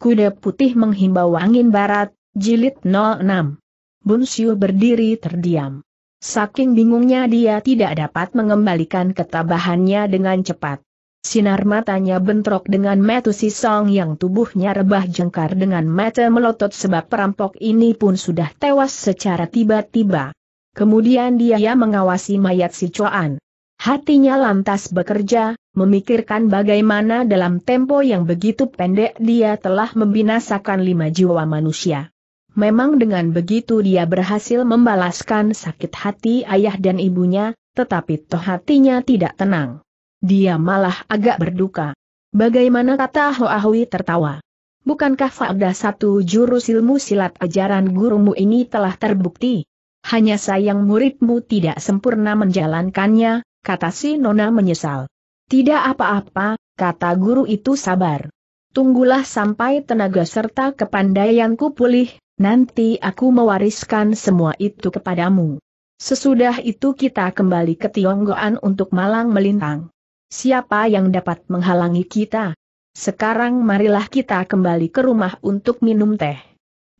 Kuda putih menghimbau angin barat, jilid 06. Bunsiu berdiri terdiam. Saking bingungnya dia tidak dapat mengembalikan ketabahannya dengan cepat. Sinar matanya bentrok dengan metu si Song yang tubuhnya rebah jengkar dengan mata melotot sebab perampok ini pun sudah tewas secara tiba-tiba. Kemudian dia mengawasi mayat si Chuan. Hatinya lantas bekerja, memikirkan bagaimana dalam tempo yang begitu pendek dia telah membinasakan lima jiwa manusia. Memang dengan begitu dia berhasil membalaskan sakit hati ayah dan ibunya, tetapi toh hatinya tidak tenang. Dia malah agak berduka. Bagaimana kata Hoahui tertawa? Bukankah fakta satu jurus ilmu silat ajaran gurumu ini telah terbukti? Hanya sayang muridmu tidak sempurna menjalankannya, kata si Nona menyesal. Tidak apa-apa, kata guru itu sabar. Tunggulah sampai tenaga serta kepandaianku pulih, nanti aku mewariskan semua itu kepadamu. Sesudah itu kita kembali ke Tionggoan untuk malang melintang. Siapa yang dapat menghalangi kita? Sekarang marilah kita kembali ke rumah untuk minum teh.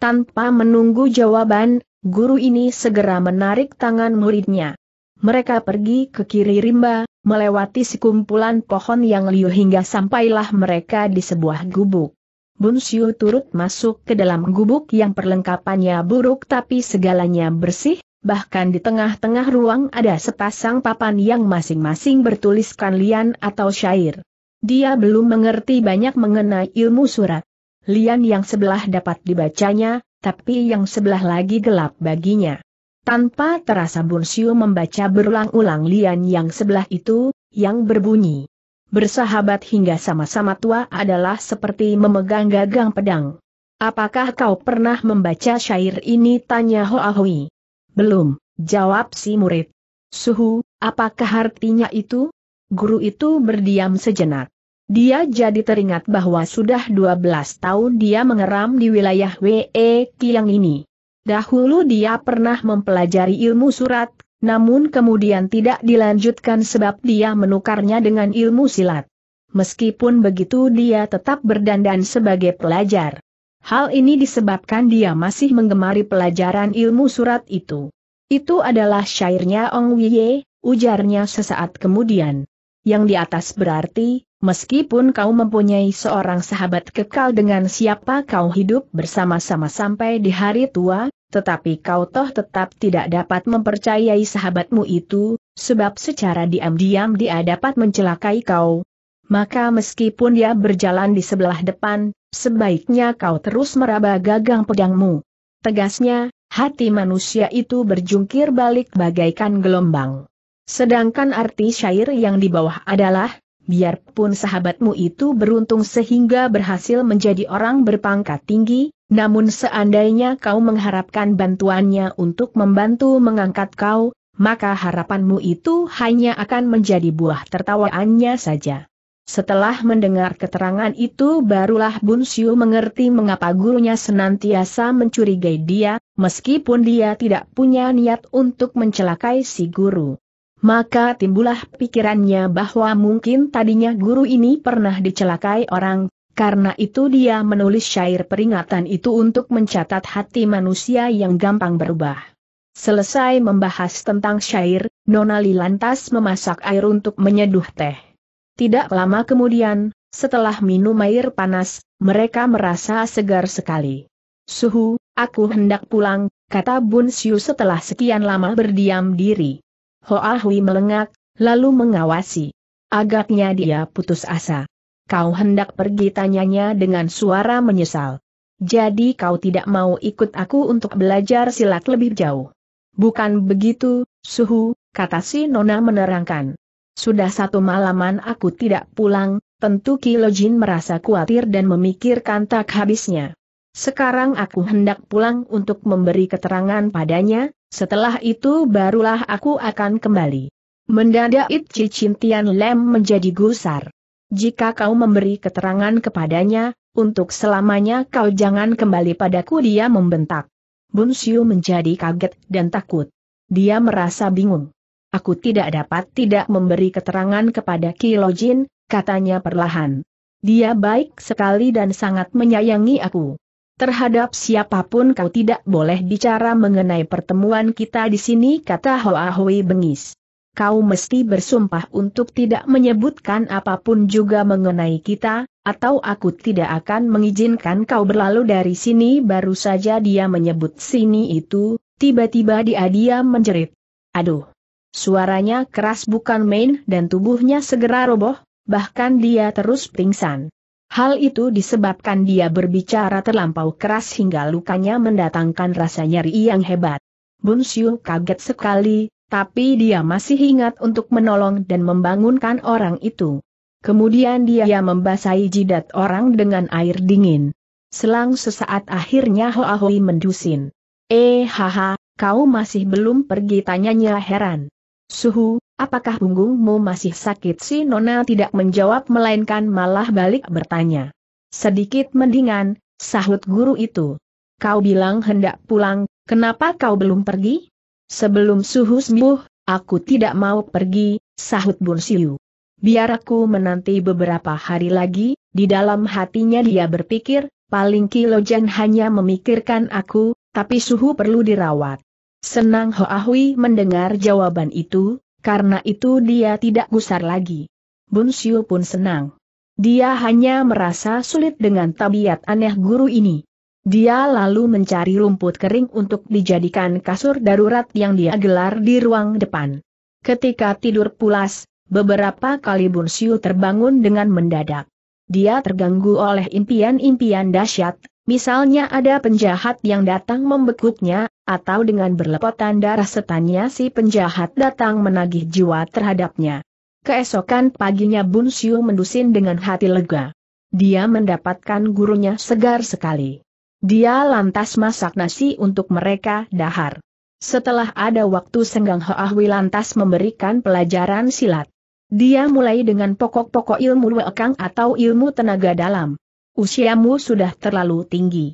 Tanpa menunggu jawaban, guru ini segera menarik tangan muridnya. Mereka pergi ke kiri rimba, melewati sekumpulan pohon yang liu hingga sampailah mereka di sebuah gubuk. Bun Siu turut masuk ke dalam gubuk yang perlengkapannya buruk tapi segalanya bersih, bahkan di tengah-tengah ruang ada sepasang papan yang masing-masing bertuliskan lian atau syair. Dia belum mengerti banyak mengenai ilmu surat. Lian yang sebelah dapat dibacanya, tapi yang sebelah lagi gelap baginya. Tanpa terasa Bunsiu membaca berulang-ulang lian yang sebelah itu, yang berbunyi. Bersahabat hingga sama-sama tua adalah seperti memegang gagang pedang. Apakah kau pernah membaca syair ini? Tanya Hui. Belum, jawab si murid. Suhu, apakah artinya itu? Guru itu berdiam sejenak. Dia jadi teringat bahwa sudah 12 tahun dia mengeram di wilayah WE Kiang ini. Dahulu dia pernah mempelajari ilmu surat, namun kemudian tidak dilanjutkan sebab dia menukarnya dengan ilmu silat. Meskipun begitu dia tetap berdandan sebagai pelajar. Hal ini disebabkan dia masih menggemari pelajaran ilmu surat itu. Itu adalah syairnya Ong Wiye, ujarnya sesaat kemudian. Yang di atas berarti, Meskipun kau mempunyai seorang sahabat kekal dengan siapa kau hidup bersama-sama sampai di hari tua, tetapi kau toh tetap tidak dapat mempercayai sahabatmu itu, sebab secara diam-diam dia dapat mencelakai kau. Maka meskipun dia berjalan di sebelah depan, sebaiknya kau terus meraba gagang pedangmu. Tegasnya, hati manusia itu berjungkir balik bagaikan gelombang. Sedangkan arti syair yang di bawah adalah, biarpun sahabatmu itu beruntung sehingga berhasil menjadi orang berpangkat tinggi, namun seandainya kau mengharapkan bantuannya untuk membantu mengangkat kau, maka harapanmu itu hanya akan menjadi buah tertawaannya saja. Setelah mendengar keterangan itu barulah Bun Siu mengerti mengapa gurunya senantiasa mencurigai dia, meskipun dia tidak punya niat untuk mencelakai si guru. Maka timbullah pikirannya bahwa mungkin tadinya guru ini pernah dicelakai orang, karena itu dia menulis syair peringatan itu untuk mencatat hati manusia yang gampang berubah. Selesai membahas tentang syair, Nonali lantas memasak air untuk menyeduh teh. Tidak lama kemudian, setelah minum air panas, mereka merasa segar sekali. Suhu, aku hendak pulang, kata Bun Siu setelah sekian lama berdiam diri. Ho Hui melengak, lalu mengawasi. Agaknya dia putus asa. Kau hendak pergi tanyanya dengan suara menyesal. Jadi kau tidak mau ikut aku untuk belajar silat lebih jauh. Bukan begitu, suhu, kata si Nona menerangkan. Sudah satu malaman aku tidak pulang, tentu Kilojin merasa khawatir dan memikirkan tak habisnya. Sekarang aku hendak pulang untuk memberi keterangan padanya, setelah itu barulah aku akan kembali. Mendadak Itci Cintian Lem menjadi gusar. Jika kau memberi keterangan kepadanya, untuk selamanya kau jangan kembali padaku dia membentak. Bun Siu menjadi kaget dan takut. Dia merasa bingung. Aku tidak dapat tidak memberi keterangan kepada Kilojin, katanya perlahan. Dia baik sekali dan sangat menyayangi aku. Terhadap siapapun kau tidak boleh bicara mengenai pertemuan kita di sini kata Hoa Hui bengis. Kau mesti bersumpah untuk tidak menyebutkan apapun juga mengenai kita, atau aku tidak akan mengizinkan kau berlalu dari sini baru saja dia menyebut sini itu, tiba-tiba dia dia menjerit. Aduh! Suaranya keras bukan main dan tubuhnya segera roboh, bahkan dia terus pingsan. Hal itu disebabkan dia berbicara terlampau keras hingga lukanya mendatangkan rasa nyeri yang hebat. Bun Siu kaget sekali, tapi dia masih ingat untuk menolong dan membangunkan orang itu. Kemudian dia membasahi jidat orang dengan air dingin. Selang sesaat akhirnya Hoa Hoi mendusin. Eh haha, kau masih belum pergi tanyanya heran. Suhu, apakah punggungmu masih sakit si Nona tidak menjawab melainkan malah balik bertanya. Sedikit mendingan, sahut guru itu. Kau bilang hendak pulang, kenapa kau belum pergi? Sebelum suhu sembuh, aku tidak mau pergi, sahut Bun Siu. Biar aku menanti beberapa hari lagi, di dalam hatinya dia berpikir, paling kilojan hanya memikirkan aku, tapi suhu perlu dirawat. Senang Hoahui mendengar jawaban itu, karena itu dia tidak gusar lagi. Bun Siu pun senang. Dia hanya merasa sulit dengan tabiat aneh guru ini. Dia lalu mencari rumput kering untuk dijadikan kasur darurat yang dia gelar di ruang depan. Ketika tidur pulas, beberapa kali Bun Siu terbangun dengan mendadak. Dia terganggu oleh impian-impian dahsyat, Misalnya ada penjahat yang datang membekuknya, atau dengan berlepotan darah setannya si penjahat datang menagih jiwa terhadapnya. Keesokan paginya Bun Siu mendusin dengan hati lega. Dia mendapatkan gurunya segar sekali. Dia lantas masak nasi untuk mereka dahar. Setelah ada waktu senggang Hui lantas memberikan pelajaran silat. Dia mulai dengan pokok-pokok ilmu wekang atau ilmu tenaga dalam. Usiamu sudah terlalu tinggi.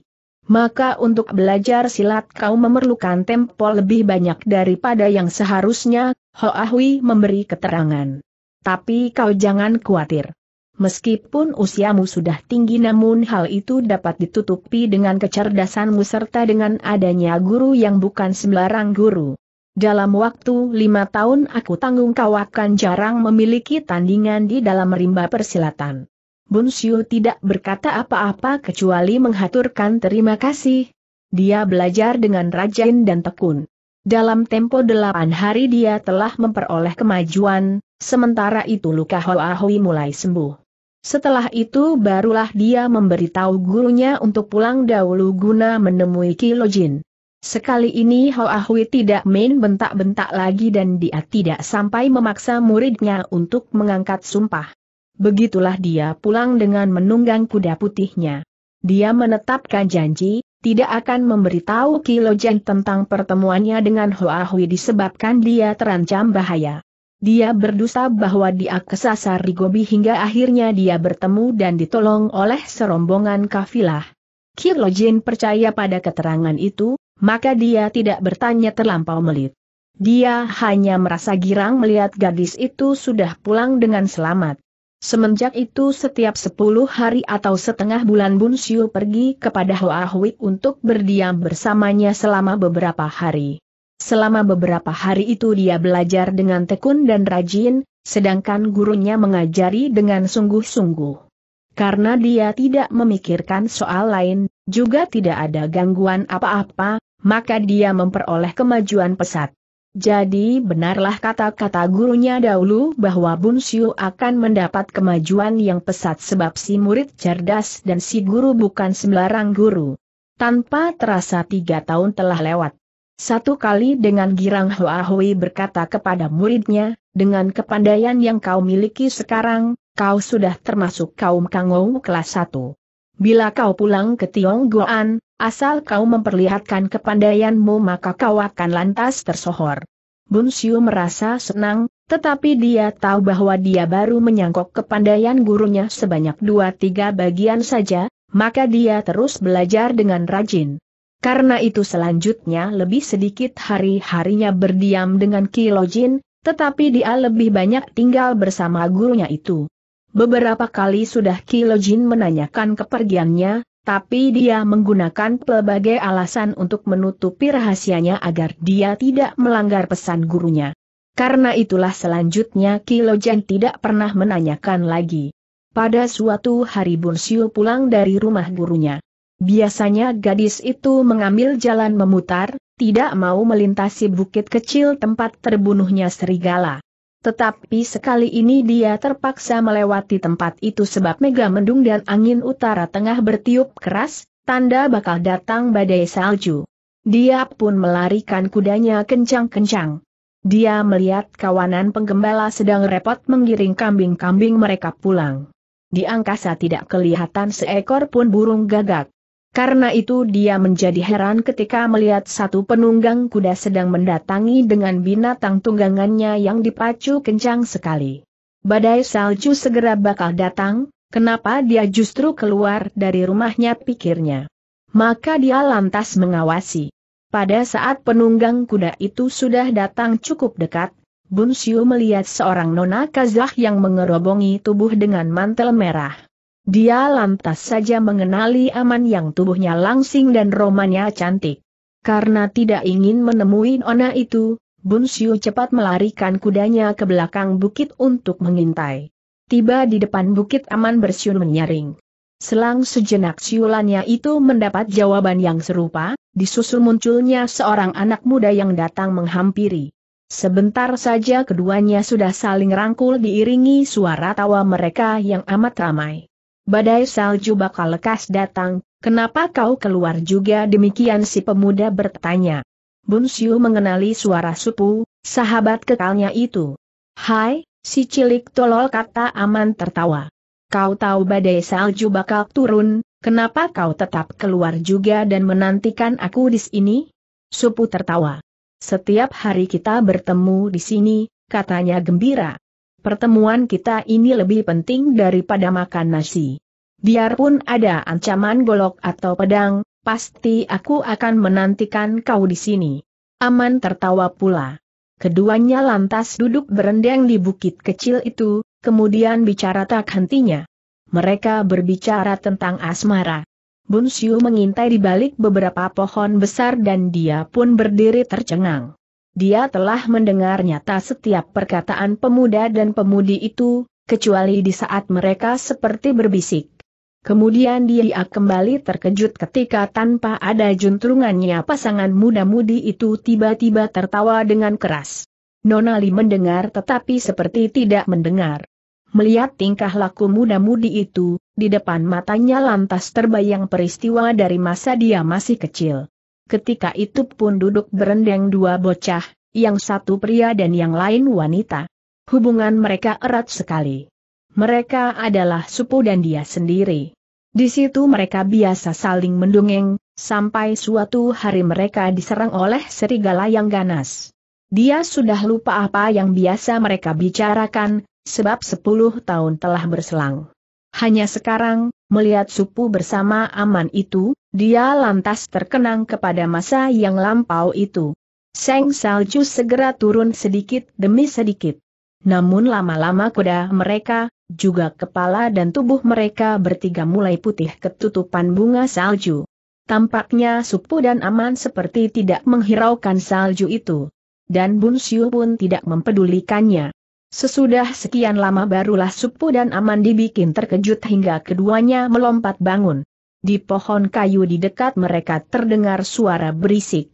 Maka untuk belajar silat kau memerlukan tempo lebih banyak daripada yang seharusnya, Ho Ahui memberi keterangan. Tapi kau jangan khawatir. Meskipun usiamu sudah tinggi namun hal itu dapat ditutupi dengan kecerdasanmu serta dengan adanya guru yang bukan sembarang guru. Dalam waktu lima tahun aku tanggung kau akan jarang memiliki tandingan di dalam rimba persilatan. Bunsiu tidak berkata apa-apa kecuali menghaturkan terima kasih. Dia belajar dengan rajin dan tekun. Dalam tempo delapan hari dia telah memperoleh kemajuan, sementara itu luka Hui mulai sembuh. Setelah itu barulah dia memberitahu gurunya untuk pulang dahulu guna menemui Kilojin. Sekali ini Hui tidak main bentak-bentak lagi dan dia tidak sampai memaksa muridnya untuk mengangkat sumpah. Begitulah dia pulang dengan menunggang kuda putihnya. Dia menetapkan janji, tidak akan memberitahu Kilojen tentang pertemuannya dengan Hoa Hui disebabkan dia terancam bahaya. Dia berdosa bahwa dia kesasar Rigobi hingga akhirnya dia bertemu dan ditolong oleh serombongan kafilah. Kilojen percaya pada keterangan itu, maka dia tidak bertanya terlampau melit. Dia hanya merasa girang melihat gadis itu sudah pulang dengan selamat. Semenjak itu setiap sepuluh hari atau setengah bulan Bun Siu pergi kepada Hoa Hui untuk berdiam bersamanya selama beberapa hari. Selama beberapa hari itu dia belajar dengan tekun dan rajin, sedangkan gurunya mengajari dengan sungguh-sungguh. Karena dia tidak memikirkan soal lain, juga tidak ada gangguan apa-apa, maka dia memperoleh kemajuan pesat. Jadi benarlah kata-kata gurunya dahulu bahwa Bunsiu akan mendapat kemajuan yang pesat sebab si murid cerdas dan si guru bukan sembarang guru. Tanpa terasa tiga tahun telah lewat. Satu kali dengan girang Hoa Hui berkata kepada muridnya, dengan kepandaian yang kau miliki sekarang, kau sudah termasuk kaum kangou kelas satu. Bila kau pulang ke Tionggoan, asal kau memperlihatkan kepandaianmu maka kau akan lantas tersohor. Bun Siu merasa senang, tetapi dia tahu bahwa dia baru menyangkok kepandaian gurunya sebanyak dua tiga bagian saja, maka dia terus belajar dengan rajin. Karena itu selanjutnya lebih sedikit hari-harinya berdiam dengan Kilojin, tetapi dia lebih banyak tinggal bersama gurunya itu. Beberapa kali sudah Kilojin menanyakan kepergiannya, tapi dia menggunakan pelbagai alasan untuk menutupi rahasianya agar dia tidak melanggar pesan gurunya. Karena itulah selanjutnya Kilojin tidak pernah menanyakan lagi. Pada suatu hari Bunsiu pulang dari rumah gurunya. Biasanya gadis itu mengambil jalan memutar, tidak mau melintasi bukit kecil tempat terbunuhnya serigala. Tetapi sekali ini dia terpaksa melewati tempat itu sebab mega mendung dan angin utara tengah bertiup keras, tanda bakal datang badai salju. Dia pun melarikan kudanya kencang-kencang. Dia melihat kawanan penggembala sedang repot menggiring kambing-kambing mereka pulang. Di angkasa tidak kelihatan seekor pun burung gagak. Karena itu dia menjadi heran ketika melihat satu penunggang kuda sedang mendatangi dengan binatang tunggangannya yang dipacu kencang sekali. Badai salju segera bakal datang, kenapa dia justru keluar dari rumahnya pikirnya. Maka dia lantas mengawasi. Pada saat penunggang kuda itu sudah datang cukup dekat, Bun melihat seorang nona Kazakh yang mengerobongi tubuh dengan mantel merah. Dia lantas saja mengenali Aman yang tubuhnya langsing dan romanya cantik. Karena tidak ingin menemui Ona itu, Bun Siu cepat melarikan kudanya ke belakang bukit untuk mengintai. Tiba di depan bukit Aman bersiul menyaring. Selang sejenak siulannya itu mendapat jawaban yang serupa, disusul munculnya seorang anak muda yang datang menghampiri. Sebentar saja keduanya sudah saling rangkul diiringi suara tawa mereka yang amat ramai badai salju bakal lekas datang, kenapa kau keluar juga demikian si pemuda bertanya. Bun Siu mengenali suara supu, sahabat kekalnya itu. Hai, si cilik tolol kata aman tertawa. Kau tahu badai salju bakal turun, kenapa kau tetap keluar juga dan menantikan aku di sini? Supu tertawa. Setiap hari kita bertemu di sini, katanya gembira pertemuan kita ini lebih penting daripada makan nasi. Biarpun ada ancaman golok atau pedang, pasti aku akan menantikan kau di sini. Aman tertawa pula. Keduanya lantas duduk berendang di bukit kecil itu, kemudian bicara tak hentinya. Mereka berbicara tentang asmara. Bunsiu mengintai di balik beberapa pohon besar dan dia pun berdiri tercengang. Dia telah mendengar nyata setiap perkataan pemuda dan pemudi itu, kecuali di saat mereka seperti berbisik. Kemudian dia kembali terkejut ketika tanpa ada juntrungannya pasangan muda-mudi itu tiba-tiba tertawa dengan keras. Nonali mendengar tetapi seperti tidak mendengar. Melihat tingkah laku muda-mudi itu, di depan matanya lantas terbayang peristiwa dari masa dia masih kecil ketika itu pun duduk berendeng dua bocah, yang satu pria dan yang lain wanita. Hubungan mereka erat sekali. Mereka adalah supu dan dia sendiri. Di situ mereka biasa saling mendongeng, sampai suatu hari mereka diserang oleh serigala yang ganas. Dia sudah lupa apa yang biasa mereka bicarakan, sebab sepuluh tahun telah berselang. Hanya sekarang, melihat supu bersama aman itu, dia lantas terkenang kepada masa yang lampau itu. Seng salju segera turun sedikit demi sedikit. Namun lama-lama kuda mereka, juga kepala dan tubuh mereka bertiga mulai putih ketutupan bunga salju. Tampaknya Supu dan Aman seperti tidak menghiraukan salju itu. Dan Bun Siu pun tidak mempedulikannya. Sesudah sekian lama barulah Supu dan Aman dibikin terkejut hingga keduanya melompat bangun. Di pohon kayu di dekat mereka terdengar suara berisik.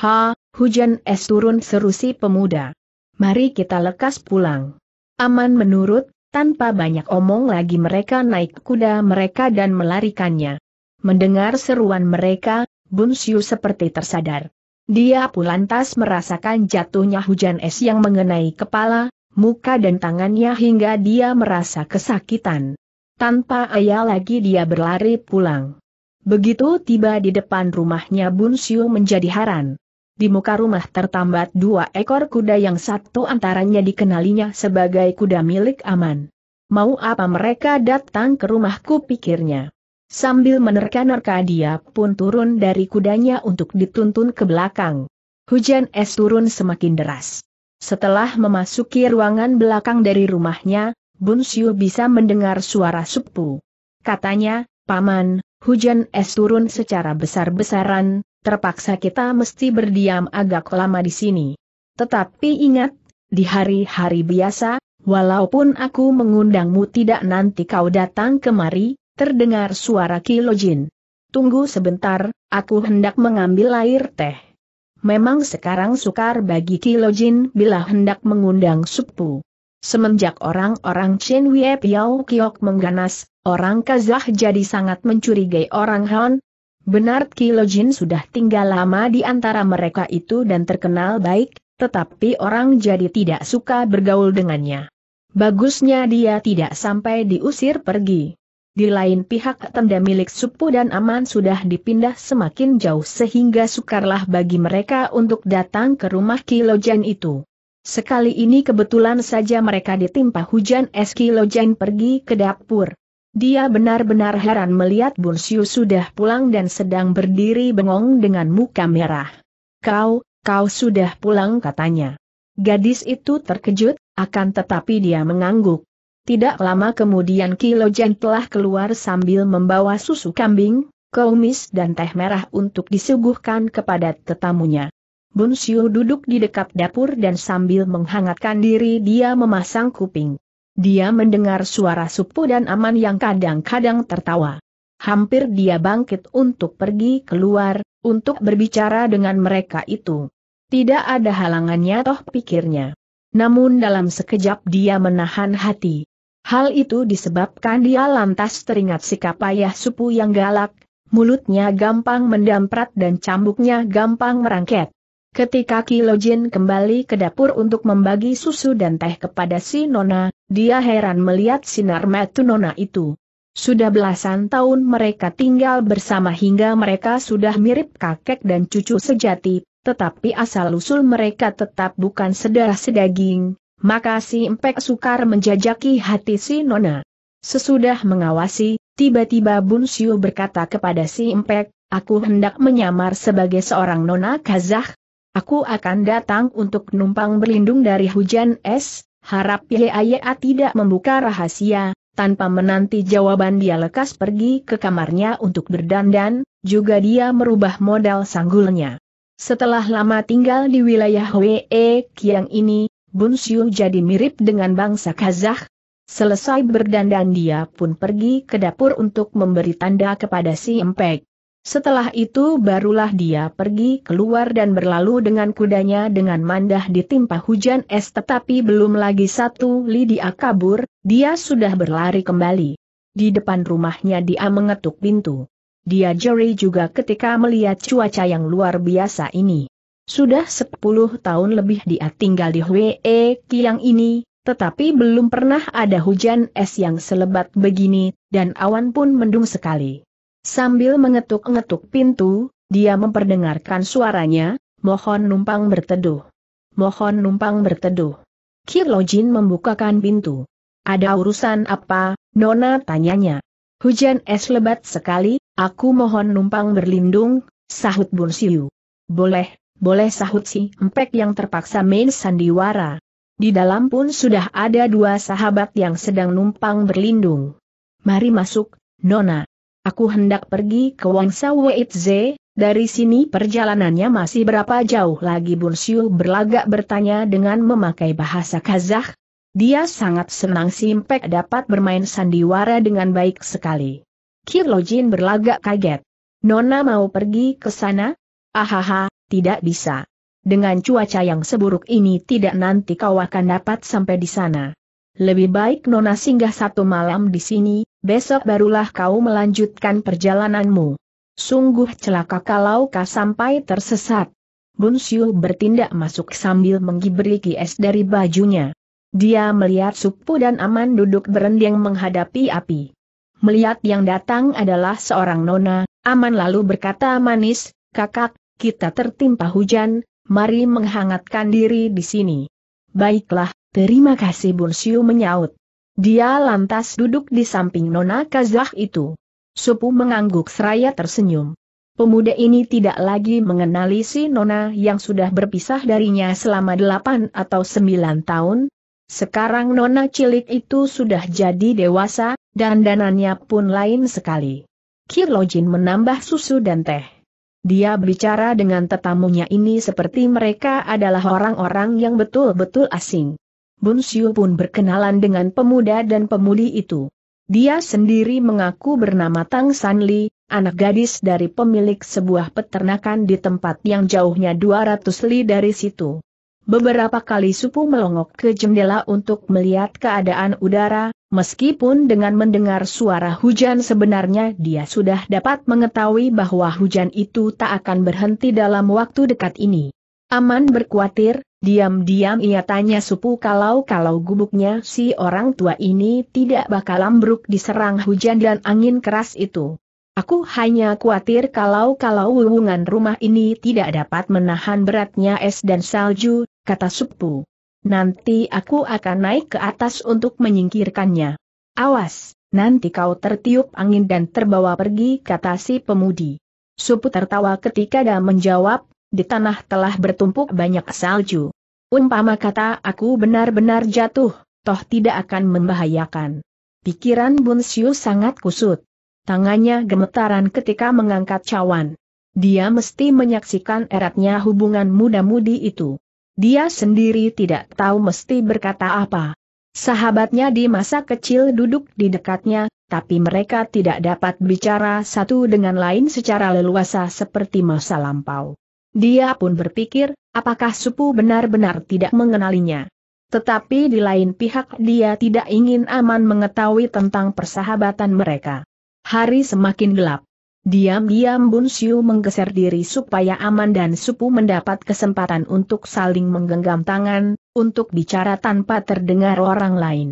Ha, hujan es turun seru si pemuda. Mari kita lekas pulang. Aman menurut, tanpa banyak omong lagi mereka naik kuda mereka dan melarikannya. Mendengar seruan mereka, Bunsiu seperti tersadar. Dia pun lantas merasakan jatuhnya hujan es yang mengenai kepala, muka dan tangannya hingga dia merasa kesakitan. Tanpa ayah lagi dia berlari pulang. Begitu tiba di depan rumahnya Bun Siu menjadi haran. Di muka rumah tertambat dua ekor kuda yang satu antaranya dikenalinya sebagai kuda milik Aman. Mau apa mereka datang ke rumahku pikirnya. Sambil menerka-nerka dia pun turun dari kudanya untuk dituntun ke belakang. Hujan es turun semakin deras. Setelah memasuki ruangan belakang dari rumahnya, Bun Siu bisa mendengar suara Supu. Katanya, Paman, hujan es turun secara besar-besaran, terpaksa kita mesti berdiam agak lama di sini. Tetapi ingat, di hari-hari biasa, walaupun aku mengundangmu tidak nanti kau datang kemari, terdengar suara Kilojin. Tunggu sebentar, aku hendak mengambil air teh. Memang sekarang sukar bagi Kilojin bila hendak mengundang Supu. Semenjak orang-orang Chen Wei Piao Kiok mengganas, orang Kazah jadi sangat mencurigai orang Han. Benar Kilojin sudah tinggal lama di antara mereka itu dan terkenal baik, tetapi orang jadi tidak suka bergaul dengannya. Bagusnya dia tidak sampai diusir pergi. Di lain pihak tenda milik Supu dan Aman sudah dipindah semakin jauh sehingga sukarlah bagi mereka untuk datang ke rumah kilojen itu. Sekali ini kebetulan saja mereka ditimpa hujan es Kilojen pergi ke dapur. Dia benar-benar heran melihat Bunsiu sudah pulang dan sedang berdiri bengong dengan muka merah. Kau, kau sudah pulang katanya. Gadis itu terkejut, akan tetapi dia mengangguk. Tidak lama kemudian Kilojen telah keluar sambil membawa susu kambing, kumis dan teh merah untuk disuguhkan kepada tetamunya. Bunsiu duduk di dekat dapur dan sambil menghangatkan diri dia memasang kuping. Dia mendengar suara Supu dan Aman yang kadang-kadang tertawa. Hampir dia bangkit untuk pergi keluar, untuk berbicara dengan mereka itu. Tidak ada halangannya toh pikirnya. Namun dalam sekejap dia menahan hati. Hal itu disebabkan dia lantas teringat sikap ayah supu yang galak, mulutnya gampang mendamprat dan cambuknya gampang merangket. Ketika Kilojin kembali ke dapur untuk membagi susu dan teh kepada si Nona, dia heran melihat sinar metu Nona itu. Sudah belasan tahun mereka tinggal bersama hingga mereka sudah mirip kakek dan cucu sejati, tetapi asal-usul mereka tetap bukan sedarah sedaging, maka si Empek Sukar menjajaki hati si Nona. Sesudah mengawasi, tiba-tiba Bun Siu berkata kepada si Empek, aku hendak menyamar sebagai seorang Nona Kazah. Aku akan datang untuk numpang berlindung dari hujan es, harap Yaya tidak membuka rahasia, tanpa menanti jawaban dia lekas pergi ke kamarnya untuk berdandan, juga dia merubah modal sanggulnya. Setelah lama tinggal di wilayah Wee Kiang ini, Bunsiu jadi mirip dengan bangsa Kazakh. Selesai berdandan dia pun pergi ke dapur untuk memberi tanda kepada si Empek. Setelah itu barulah dia pergi keluar dan berlalu dengan kudanya dengan mandah ditimpa hujan es tetapi belum lagi satu li dia kabur, dia sudah berlari kembali. Di depan rumahnya dia mengetuk pintu. Dia jeri juga ketika melihat cuaca yang luar biasa ini. Sudah sepuluh tahun lebih dia tinggal di Hwee Kiang ini, tetapi belum pernah ada hujan es yang selebat begini, dan awan pun mendung sekali. Sambil mengetuk-ngetuk pintu, dia memperdengarkan suaranya, mohon numpang berteduh. Mohon numpang berteduh. Kirlojin membukakan pintu. Ada urusan apa, Nona tanyanya. Hujan es lebat sekali, aku mohon numpang berlindung, sahut Bun Siu. Boleh, boleh sahut si empek yang terpaksa main sandiwara. Di dalam pun sudah ada dua sahabat yang sedang numpang berlindung. Mari masuk, Nona. Aku hendak pergi ke Wangsa Weitze, dari sini perjalanannya masih berapa jauh lagi Siu berlagak bertanya dengan memakai bahasa Kazakh. Dia sangat senang Impek dapat bermain sandiwara dengan baik sekali. Kirlojin berlagak kaget. Nona mau pergi ke sana? Ahaha, tidak bisa. Dengan cuaca yang seburuk ini tidak nanti kau akan dapat sampai di sana. Lebih baik Nona singgah satu malam di sini, besok barulah kau melanjutkan perjalananmu. Sungguh celaka kalau kau sampai tersesat. Bun Siu bertindak masuk sambil menggibri kies dari bajunya. Dia melihat Supu dan Aman duduk berendang menghadapi api. Melihat yang datang adalah seorang nona, Aman lalu berkata manis, kakak, kita tertimpa hujan, mari menghangatkan diri di sini. Baiklah, terima kasih Bunsiu menyaut. Dia lantas duduk di samping Nona Kazah itu. Supu mengangguk seraya tersenyum. Pemuda ini tidak lagi mengenali si Nona yang sudah berpisah darinya selama delapan atau sembilan tahun. Sekarang Nona cilik itu sudah jadi dewasa, dan dananya pun lain sekali. Kirlojin menambah susu dan teh. Dia berbicara dengan tetamunya ini seperti mereka adalah orang-orang yang betul-betul asing. Bun Siu pun berkenalan dengan pemuda dan pemuli itu. Dia sendiri mengaku bernama Tang San Li, anak gadis dari pemilik sebuah peternakan di tempat yang jauhnya 200 li dari situ. Beberapa kali Supu melongok ke jendela untuk melihat keadaan udara, meskipun dengan mendengar suara hujan sebenarnya dia sudah dapat mengetahui bahwa hujan itu tak akan berhenti dalam waktu dekat ini. Aman berkuatir, diam-diam ia tanya Supu kalau-kalau gubuknya si orang tua ini tidak bakal ambruk diserang hujan dan angin keras itu. Aku hanya khawatir kalau-kalau wulungan rumah ini tidak dapat menahan beratnya es dan salju, kata Supu. Nanti aku akan naik ke atas untuk menyingkirkannya. Awas, nanti kau tertiup angin dan terbawa pergi, kata si pemudi. Supu tertawa ketika dia menjawab, di tanah telah bertumpuk banyak salju. Umpama kata aku benar-benar jatuh, toh tidak akan membahayakan. Pikiran Bunsiu sangat kusut tangannya gemetaran ketika mengangkat cawan. Dia mesti menyaksikan eratnya hubungan muda-mudi itu. Dia sendiri tidak tahu mesti berkata apa. Sahabatnya di masa kecil duduk di dekatnya, tapi mereka tidak dapat bicara satu dengan lain secara leluasa seperti masa lampau. Dia pun berpikir, apakah Supu benar-benar tidak mengenalinya. Tetapi di lain pihak dia tidak ingin aman mengetahui tentang persahabatan mereka. Hari semakin gelap. Diam-diam Bun Siu menggeser diri supaya Aman dan Supu mendapat kesempatan untuk saling menggenggam tangan, untuk bicara tanpa terdengar orang lain.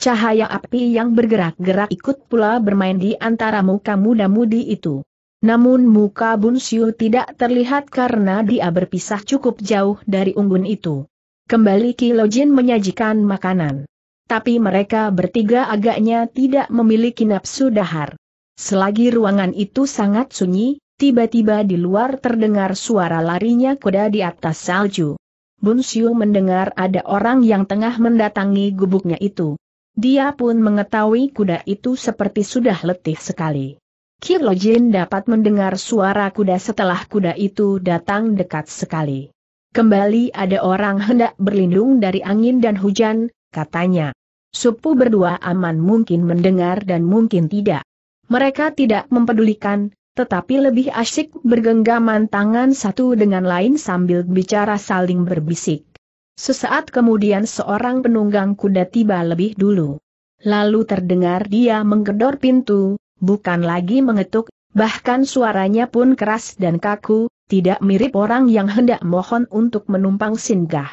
Cahaya api yang bergerak-gerak ikut pula bermain di antara muka muda-mudi itu. Namun muka Bun Siu tidak terlihat karena dia berpisah cukup jauh dari unggun itu. Kembali Kilojin menyajikan makanan. Tapi mereka bertiga agaknya tidak memiliki nafsu dahar. Selagi ruangan itu sangat sunyi, tiba-tiba di luar terdengar suara larinya kuda di atas salju. Bun Siu mendengar ada orang yang tengah mendatangi gubuknya itu. Dia pun mengetahui kuda itu seperti sudah letih sekali. Kilo Jin dapat mendengar suara kuda setelah kuda itu datang dekat sekali. Kembali ada orang hendak berlindung dari angin dan hujan, katanya. Supu berdua aman mungkin mendengar dan mungkin tidak. Mereka tidak mempedulikan, tetapi lebih asyik bergenggaman tangan satu dengan lain sambil bicara saling berbisik. Sesaat kemudian seorang penunggang kuda tiba lebih dulu. Lalu terdengar dia menggedor pintu, bukan lagi mengetuk, bahkan suaranya pun keras dan kaku, tidak mirip orang yang hendak mohon untuk menumpang singgah.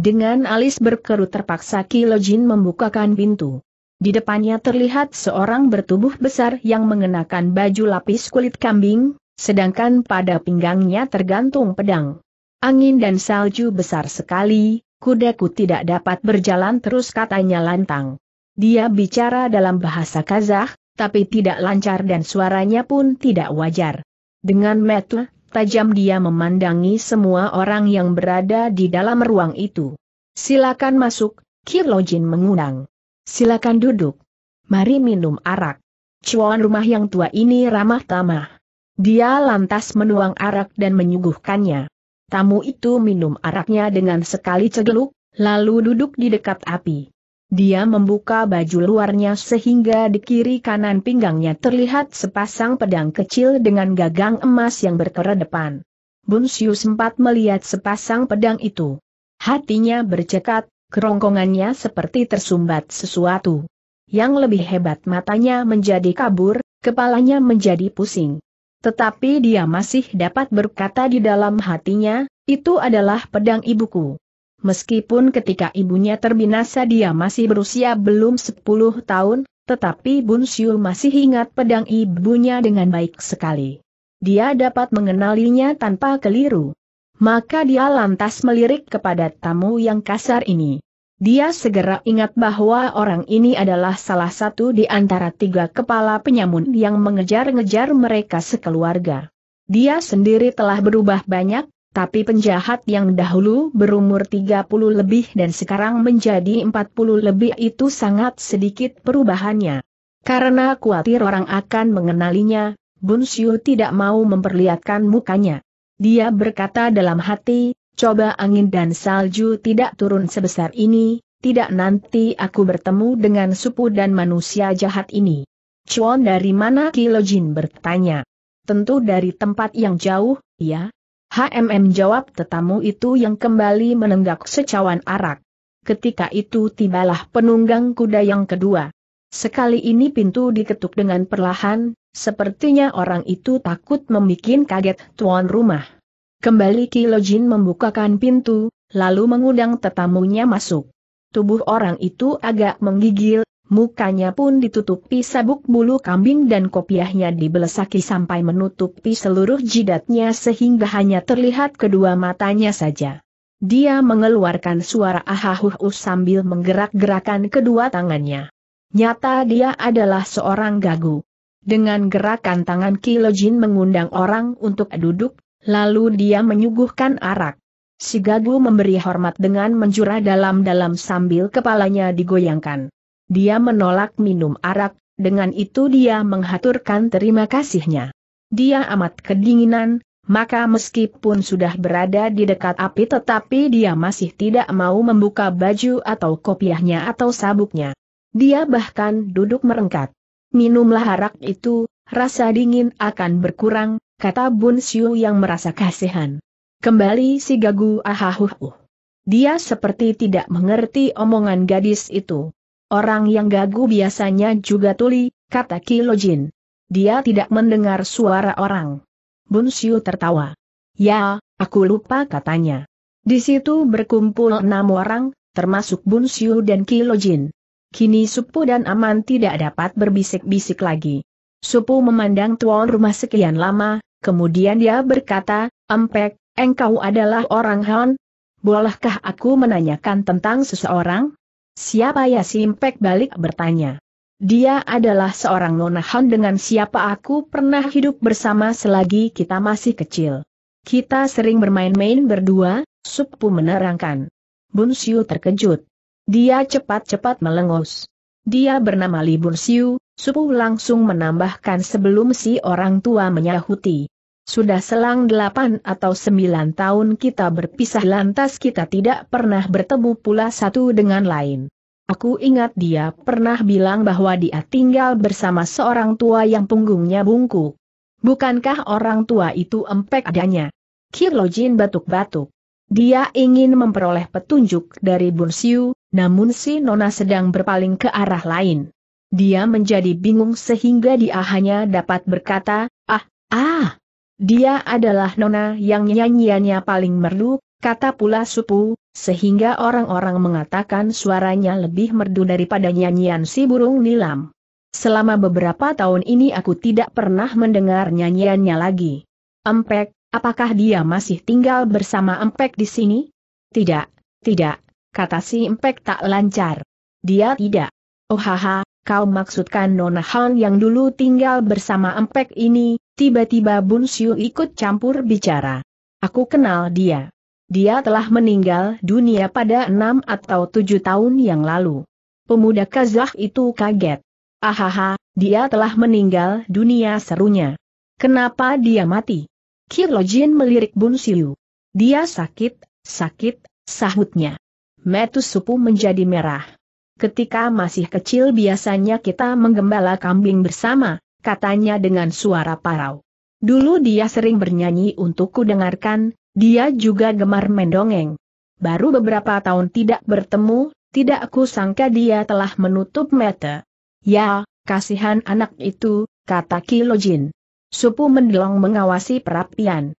Dengan alis berkerut terpaksa Kilojin membukakan pintu. Di depannya terlihat seorang bertubuh besar yang mengenakan baju lapis kulit kambing, sedangkan pada pinggangnya tergantung pedang. Angin dan salju besar sekali, kudaku tidak dapat berjalan terus katanya lantang. Dia bicara dalam bahasa Kazakh, tapi tidak lancar dan suaranya pun tidak wajar. Dengan mata tajam dia memandangi semua orang yang berada di dalam ruang itu. Silakan masuk, Kirlojin mengundang. Silakan duduk. Mari minum arak. Cuan rumah yang tua ini ramah tamah. Dia lantas menuang arak dan menyuguhkannya. Tamu itu minum araknya dengan sekali cegeluk, lalu duduk di dekat api. Dia membuka baju luarnya sehingga di kiri kanan pinggangnya terlihat sepasang pedang kecil dengan gagang emas yang depan. Bunsyu sempat melihat sepasang pedang itu. Hatinya bercekat, kerongkongannya seperti tersumbat sesuatu. Yang lebih hebat matanya menjadi kabur, kepalanya menjadi pusing. Tetapi dia masih dapat berkata di dalam hatinya, itu adalah pedang ibuku. Meskipun ketika ibunya terbinasa dia masih berusia belum 10 tahun, tetapi Bun Siul masih ingat pedang ibunya dengan baik sekali. Dia dapat mengenalinya tanpa keliru. Maka dia lantas melirik kepada tamu yang kasar ini. Dia segera ingat bahwa orang ini adalah salah satu di antara tiga kepala penyamun yang mengejar-ngejar mereka sekeluarga. Dia sendiri telah berubah banyak, tapi penjahat yang dahulu berumur 30 lebih dan sekarang menjadi 40 lebih itu sangat sedikit perubahannya. Karena khawatir orang akan mengenalinya, Bun Xiu tidak mau memperlihatkan mukanya. Dia berkata dalam hati, coba angin dan salju tidak turun sebesar ini, tidak nanti aku bertemu dengan supu dan manusia jahat ini. Cuan dari mana Kilojin bertanya. Tentu dari tempat yang jauh, ya. HMM jawab tetamu itu yang kembali menenggak secawan arak. Ketika itu tibalah penunggang kuda yang kedua. Sekali ini pintu diketuk dengan perlahan, sepertinya orang itu takut membuat kaget tuan rumah. Kembali Kilojin membukakan pintu, lalu mengundang tetamunya masuk. Tubuh orang itu agak menggigil, mukanya pun ditutupi sabuk bulu kambing dan kopiahnya dibelesaki sampai menutupi seluruh jidatnya sehingga hanya terlihat kedua matanya saja. Dia mengeluarkan suara ahahuhu sambil menggerak-gerakan kedua tangannya. Nyata dia adalah seorang gagu. Dengan gerakan tangan Kilojin mengundang orang untuk duduk, lalu dia menyuguhkan arak. Si gagu memberi hormat dengan menjura dalam-dalam sambil kepalanya digoyangkan. Dia menolak minum arak, dengan itu dia menghaturkan terima kasihnya. Dia amat kedinginan, maka meskipun sudah berada di dekat api tetapi dia masih tidak mau membuka baju atau kopiahnya atau sabuknya. Dia bahkan duduk merengkat. Minumlah arak itu, rasa dingin akan berkurang, kata Bun Siu yang merasa kasihan. Kembali si gagu ahahuhu. Dia seperti tidak mengerti omongan gadis itu. Orang yang gagu biasanya juga tuli, kata Kilojin. Dia tidak mendengar suara orang. Bun Siu tertawa. Ya, aku lupa katanya. Di situ berkumpul enam orang, termasuk Bun Siu dan Kilojin. Kini Supu dan Aman tidak dapat berbisik-bisik lagi. Supu memandang tuan rumah sekian lama, kemudian dia berkata, ampek, engkau adalah orang Han? Bolehkah aku menanyakan tentang seseorang? Siapa ya si Empek balik bertanya. Dia adalah seorang nona Han dengan siapa aku pernah hidup bersama selagi kita masih kecil. Kita sering bermain-main berdua, Supu menerangkan. Bun Siu terkejut. Dia cepat-cepat melengus. Dia bernama Li Bun Siu, Supu langsung menambahkan sebelum si orang tua menyahuti. Sudah selang delapan atau sembilan tahun kita berpisah lantas kita tidak pernah bertemu pula satu dengan lain. Aku ingat dia pernah bilang bahwa dia tinggal bersama seorang tua yang punggungnya bungkuk. Bukankah orang tua itu empek adanya? Kirlojin batuk-batuk. Dia ingin memperoleh petunjuk dari Bursiu namun si Nona sedang berpaling ke arah lain. Dia menjadi bingung sehingga dia hanya dapat berkata, ah, ah. Dia adalah Nona yang nyanyiannya paling merdu, kata pula Supu, sehingga orang-orang mengatakan suaranya lebih merdu daripada nyanyian si burung nilam. Selama beberapa tahun ini aku tidak pernah mendengar nyanyiannya lagi. Empek, apakah dia masih tinggal bersama Empek di sini? Tidak, tidak, kata si Impek tak lancar. Dia tidak. Oh haha, kau maksudkan Nona Han yang dulu tinggal bersama Empek ini, tiba-tiba Bun Siu ikut campur bicara. Aku kenal dia. Dia telah meninggal dunia pada enam atau tujuh tahun yang lalu. Pemuda Kazakh itu kaget. Ahaha, dia telah meninggal dunia serunya. Kenapa dia mati? Kirlojin melirik Bun Siu. Dia sakit, sakit, sahutnya. Metus supu menjadi merah. Ketika masih kecil biasanya kita menggembala kambing bersama, katanya dengan suara parau. Dulu dia sering bernyanyi untuk kudengarkan, dia juga gemar mendongeng. Baru beberapa tahun tidak bertemu, tidak aku sangka dia telah menutup mata. Ya, kasihan anak itu, kata Kilojin. Supu mendelong mengawasi perapian.